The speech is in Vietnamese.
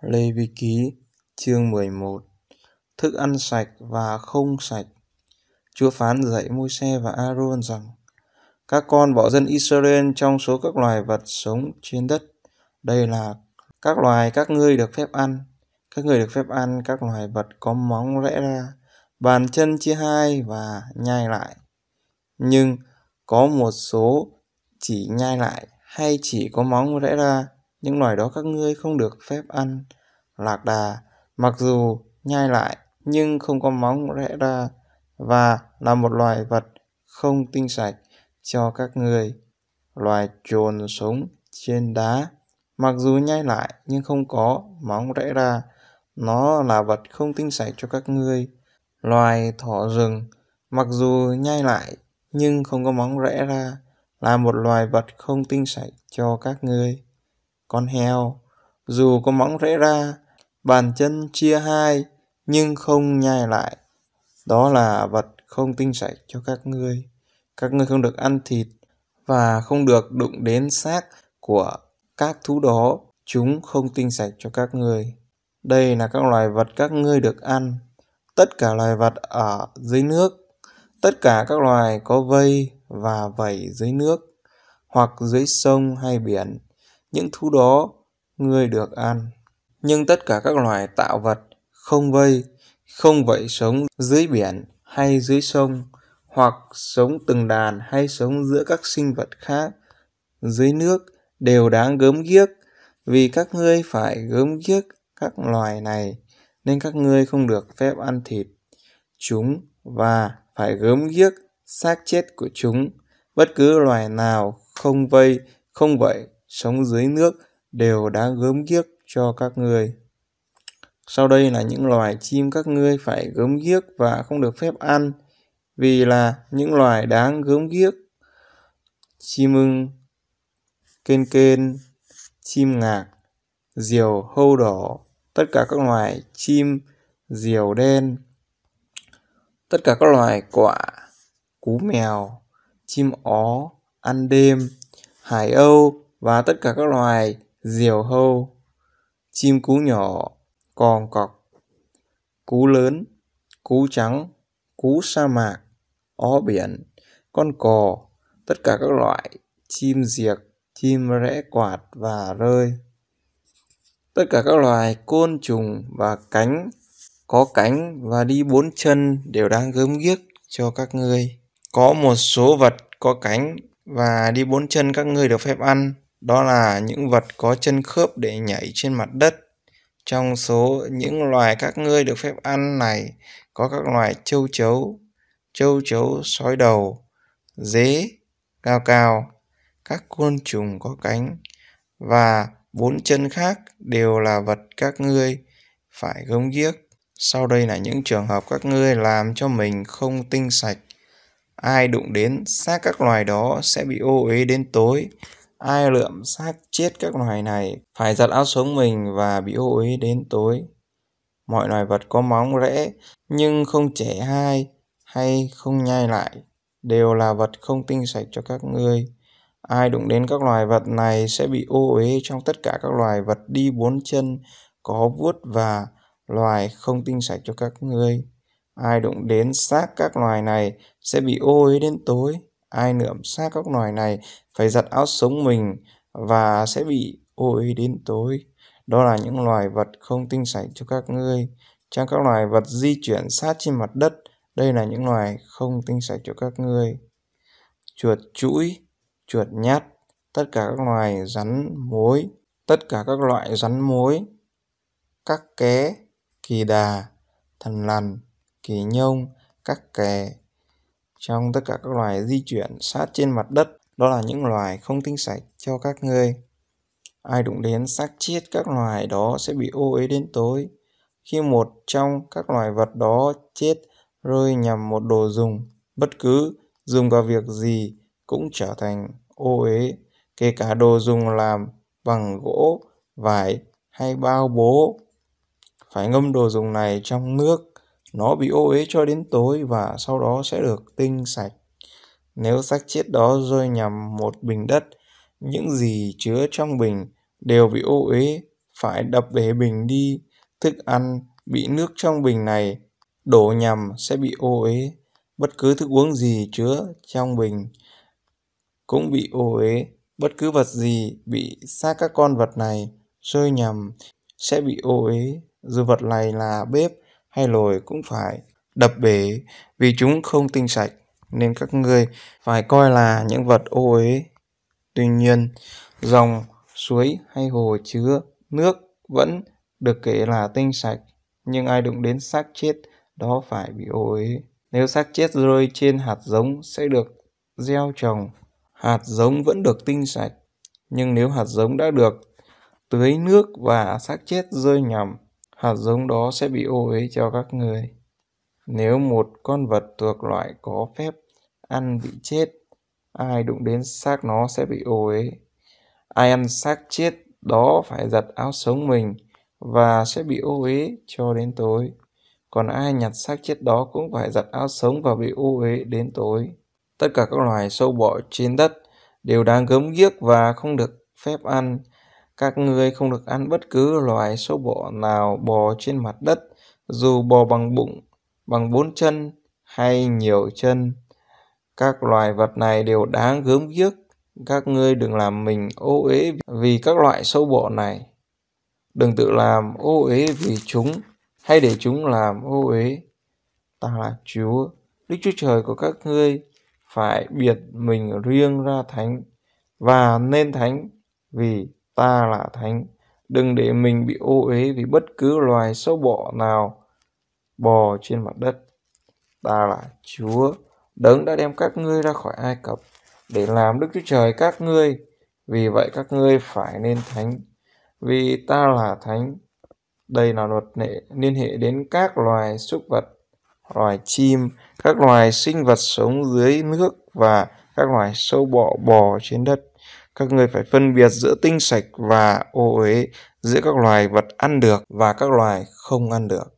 Lê Vi Ký chương 11 Thức ăn sạch và không sạch Chúa phán dạy môi xe và Aaron rằng Các con bỏ dân Israel trong số các loài vật sống trên đất Đây là các loài các ngươi được phép ăn Các ngươi được phép ăn các loài vật có móng rẽ ra Bàn chân chia hai và nhai lại Nhưng có một số chỉ nhai lại hay chỉ có móng rẽ ra những loài đó các ngươi không được phép ăn. Lạc đà, mặc dù nhai lại nhưng không có móng rẽ ra và là một loài vật không tinh sạch cho các người. Loài trồn sống trên đá, mặc dù nhai lại nhưng không có móng rẽ ra, nó là vật không tinh sạch cho các ngươi. Loài thỏ rừng, mặc dù nhai lại nhưng không có móng rẽ ra, là một loài vật không tinh sạch cho các ngươi con heo. Dù có móng rẽ ra, bàn chân chia hai, nhưng không nhai lại. Đó là vật không tinh sạch cho các ngươi. Các ngươi không được ăn thịt và không được đụng đến xác của các thú đó. Chúng không tinh sạch cho các ngươi. Đây là các loài vật các ngươi được ăn. Tất cả loài vật ở dưới nước. Tất cả các loài có vây và vẩy dưới nước hoặc dưới sông hay biển những thú đó ngươi được ăn. Nhưng tất cả các loài tạo vật không vây, không vậy sống dưới biển hay dưới sông, hoặc sống từng đàn hay sống giữa các sinh vật khác dưới nước đều đáng gớm ghiếc, vì các ngươi phải gớm ghiếc các loài này, nên các ngươi không được phép ăn thịt chúng và phải gớm ghiếc xác chết của chúng. Bất cứ loài nào không vây, không vậy sống dưới nước đều đáng gớm ghiếc cho các ngươi. Sau đây là những loài chim các ngươi phải gớm ghiếc và không được phép ăn, vì là những loài đáng gớm ghiếc. Chim ưng, kên kên, chim ngạc, diều hâu đỏ, tất cả các loài chim, diều đen, tất cả các loài quả, cú mèo, chim ó, ăn đêm, hải âu, và tất cả các loài diều hâu, chim cú nhỏ, còn cọc, cú lớn, cú trắng, cú sa mạc, ó biển, con cò, tất cả các loại chim diệc, chim rẽ quạt và rơi. Tất cả các loài côn trùng và cánh có cánh và đi bốn chân đều đang gớm ghiếc cho các ngươi. Có một số vật có cánh và đi bốn chân các ngươi được phép ăn, đó là những vật có chân khớp để nhảy trên mặt đất. Trong số những loài các ngươi được phép ăn này có các loài châu chấu, châu chấu sói đầu, dế, cao cao, các côn trùng có cánh và bốn chân khác đều là vật các ngươi phải gớm ghiếc. Sau đây là những trường hợp các ngươi làm cho mình không tinh sạch. Ai đụng đến xác các loài đó sẽ bị ô uế đến tối ai lượm xác chết các loài này phải giặt áo sống mình và bị hội đến tối. Mọi loài vật có móng rẽ nhưng không trẻ hai hay không nhai lại đều là vật không tinh sạch cho các ngươi. Ai đụng đến các loài vật này sẽ bị ô uế trong tất cả các loài vật đi bốn chân có vuốt và loài không tinh sạch cho các ngươi. Ai đụng đến xác các loài này sẽ bị ô uế đến tối ai nượm xác các loài này phải giặt áo sống mình và sẽ bị ôi đến tối. Đó là những loài vật không tinh sạch cho các ngươi. Trong các loài vật di chuyển sát trên mặt đất, đây là những loài không tinh sạch cho các ngươi. Chuột chuỗi, chuột nhát, tất cả các loài rắn mối, tất cả các loại rắn mối, các ké, kỳ đà, thần lằn, kỳ nhông, các kè, trong tất cả các loài di chuyển sát trên mặt đất đó là những loài không tinh sạch cho các ngươi ai đụng đến xác chết các loài đó sẽ bị ô uế đến tối khi một trong các loài vật đó chết rơi nhằm một đồ dùng bất cứ dùng vào việc gì cũng trở thành ô uế kể cả đồ dùng làm bằng gỗ vải hay bao bố phải ngâm đồ dùng này trong nước nó bị ô uế cho đến tối và sau đó sẽ được tinh sạch. Nếu xác chết đó rơi nhằm một bình đất, những gì chứa trong bình đều bị ô uế, phải đập bể bình đi. Thức ăn bị nước trong bình này đổ nhầm sẽ bị ô uế. Bất cứ thức uống gì chứa trong bình cũng bị ô uế. Bất cứ vật gì bị xác các con vật này rơi nhầm sẽ bị ô uế. dù vật này là bếp, hay lồi cũng phải đập bể vì chúng không tinh sạch nên các ngươi phải coi là những vật ô uế. Tuy nhiên, dòng, suối hay hồ chứa nước vẫn được kể là tinh sạch, nhưng ai đụng đến xác chết đó phải bị ô uế. Nếu xác chết rơi trên hạt giống sẽ được gieo trồng, hạt giống vẫn được tinh sạch, nhưng nếu hạt giống đã được tưới nước và xác chết rơi nhầm hạt giống đó sẽ bị ô uế cho các người. Nếu một con vật thuộc loại có phép ăn bị chết, ai đụng đến xác nó sẽ bị ô uế. Ai ăn xác chết đó phải giặt áo sống mình và sẽ bị ô uế cho đến tối. Còn ai nhặt xác chết đó cũng phải giặt áo sống và bị ô uế đến tối. Tất cả các loài sâu bọ trên đất đều đang gớm ghiếc và không được phép ăn các ngươi không được ăn bất cứ loài sâu bọ nào bò trên mặt đất, dù bò bằng bụng, bằng bốn chân hay nhiều chân. Các loài vật này đều đáng gớm ghiếc. Các ngươi đừng làm mình ô uế vì các loại sâu bọ này. Đừng tự làm ô uế vì chúng, hay để chúng làm ô uế. Ta là Chúa, Đức Chúa Trời của các ngươi, phải biệt mình riêng ra thánh và nên thánh vì ta là thánh đừng để mình bị ô uế vì bất cứ loài sâu bọ nào bò trên mặt đất ta là chúa đấng đã đem các ngươi ra khỏi ai cập để làm đức chúa trời các ngươi vì vậy các ngươi phải nên thánh vì ta là thánh đây là luật lệ liên hệ đến các loài súc vật loài chim các loài sinh vật sống dưới nước và các loài sâu bọ bò trên đất các người phải phân biệt giữa tinh sạch và ô uế giữa các loài vật ăn được và các loài không ăn được